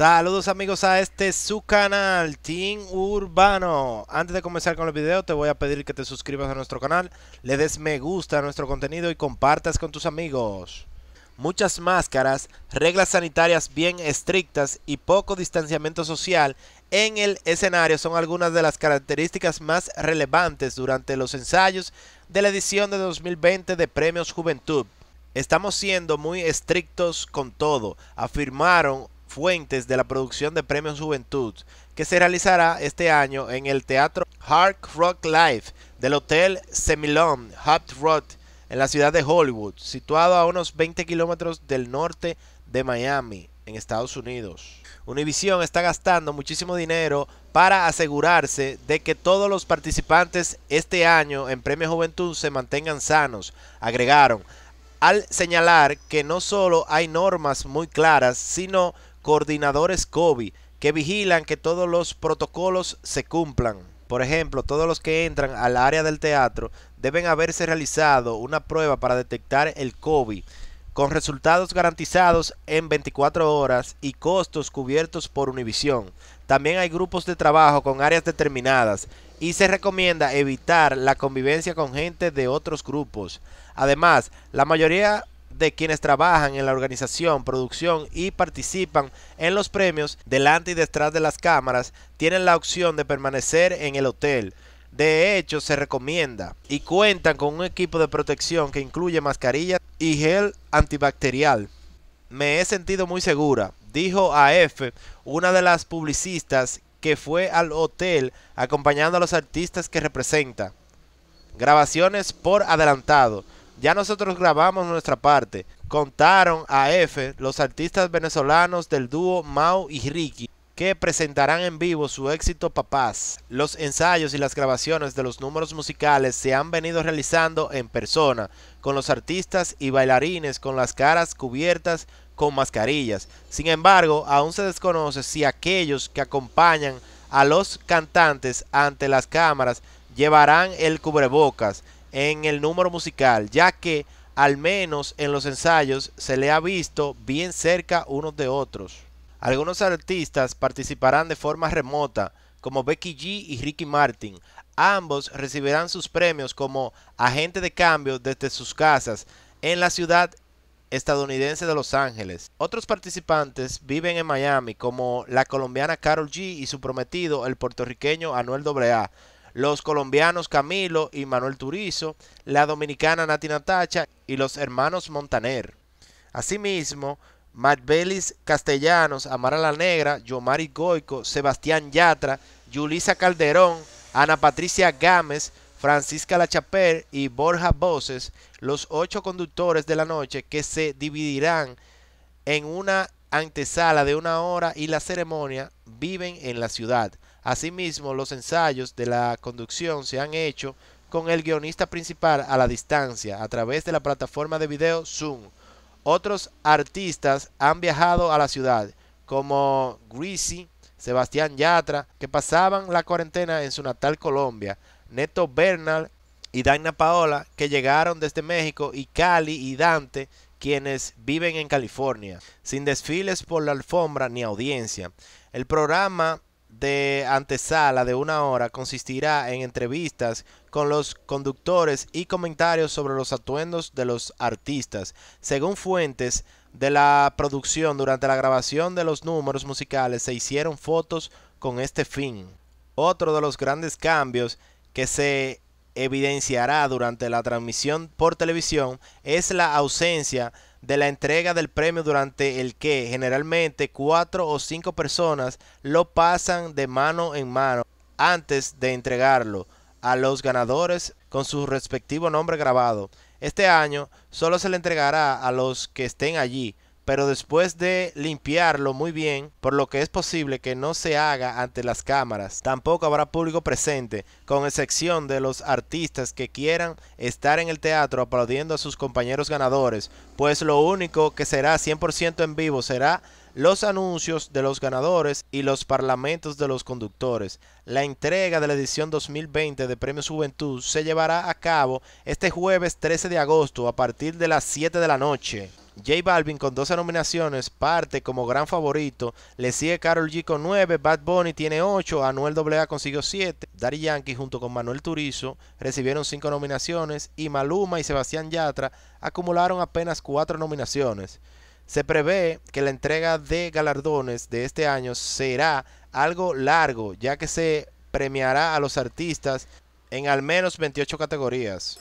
Saludos amigos a este su canal Team Urbano Antes de comenzar con el video te voy a pedir que te suscribas a nuestro canal Le des me gusta a nuestro contenido y compartas con tus amigos Muchas máscaras, reglas sanitarias bien estrictas y poco distanciamiento social en el escenario son algunas de las características más relevantes durante los ensayos de la edición de 2020 de Premios Juventud. Estamos siendo muy estrictos con todo, afirmaron fuentes de la producción de Premios Juventud, que se realizará este año en el Teatro Hard Rock Live del Hotel Semilon Hard Rock en la ciudad de Hollywood, situado a unos 20 kilómetros del norte de Miami, en Estados Unidos. Univision está gastando muchísimo dinero para asegurarse de que todos los participantes este año en premios Juventud se mantengan sanos, agregaron, al señalar que no solo hay normas muy claras, sino coordinadores COVID que vigilan que todos los protocolos se cumplan. Por ejemplo, todos los que entran al área del teatro deben haberse realizado una prueba para detectar el COVID, con resultados garantizados en 24 horas y costos cubiertos por Univisión. También hay grupos de trabajo con áreas determinadas y se recomienda evitar la convivencia con gente de otros grupos. Además, la mayoría de quienes trabajan en la organización, producción y participan en los premios delante y detrás de las cámaras tienen la opción de permanecer en el hotel. De hecho, se recomienda y cuentan con un equipo de protección que incluye mascarilla y gel antibacterial. Me he sentido muy segura, dijo AF, una de las publicistas que fue al hotel acompañando a los artistas que representa. Grabaciones por adelantado. Ya nosotros grabamos nuestra parte. Contaron a F los artistas venezolanos del dúo Mau y Ricky, que presentarán en vivo su éxito Papás. Los ensayos y las grabaciones de los números musicales se han venido realizando en persona, con los artistas y bailarines con las caras cubiertas con mascarillas. Sin embargo, aún se desconoce si aquellos que acompañan a los cantantes ante las cámaras llevarán el cubrebocas en el número musical, ya que al menos en los ensayos se le ha visto bien cerca unos de otros. Algunos artistas participarán de forma remota, como Becky G y Ricky Martin. Ambos recibirán sus premios como agente de cambio desde sus casas en la ciudad estadounidense de Los Ángeles. Otros participantes viven en Miami, como la colombiana Carol G y su prometido, el puertorriqueño Anuel AA los colombianos Camilo y Manuel Turizo, la dominicana Natina Tacha y los hermanos Montaner. Asimismo, Matt Castellanos, Amara la Negra, Yomari Goico, Sebastián Yatra, Julisa Calderón, Ana Patricia Gámez, Francisca Lachaper y Borja Boses, los ocho conductores de la noche que se dividirán en una antesala de una hora y la ceremonia viven en la ciudad. Asimismo, los ensayos de la conducción se han hecho con el guionista principal a la distancia a través de la plataforma de video Zoom. Otros artistas han viajado a la ciudad, como Greasy, Sebastián Yatra, que pasaban la cuarentena en su natal Colombia, Neto Bernal y Dagna Paola, que llegaron desde México, y Cali y Dante, quienes viven en California, sin desfiles por la alfombra ni audiencia. El programa de antesala de una hora consistirá en entrevistas con los conductores y comentarios sobre los atuendos de los artistas, según fuentes de la producción, durante la grabación de los números musicales se hicieron fotos con este fin. Otro de los grandes cambios que se evidenciará durante la transmisión por televisión es la ausencia de la entrega del premio durante el que generalmente cuatro o cinco personas lo pasan de mano en mano antes de entregarlo a los ganadores con su respectivo nombre grabado. Este año solo se le entregará a los que estén allí pero después de limpiarlo muy bien, por lo que es posible que no se haga ante las cámaras. Tampoco habrá público presente, con excepción de los artistas que quieran estar en el teatro aplaudiendo a sus compañeros ganadores, pues lo único que será 100% en vivo será los anuncios de los ganadores y los parlamentos de los conductores. La entrega de la edición 2020 de Premio Juventud se llevará a cabo este jueves 13 de agosto a partir de las 7 de la noche. J Balvin con 12 nominaciones parte como gran favorito. Le sigue Carol G con 9, Bad Bunny tiene 8, Anuel AA consiguió 7. Dari Yankee junto con Manuel Turizo recibieron 5 nominaciones y Maluma y Sebastián Yatra acumularon apenas 4 nominaciones. Se prevé que la entrega de galardones de este año será algo largo, ya que se premiará a los artistas en al menos 28 categorías.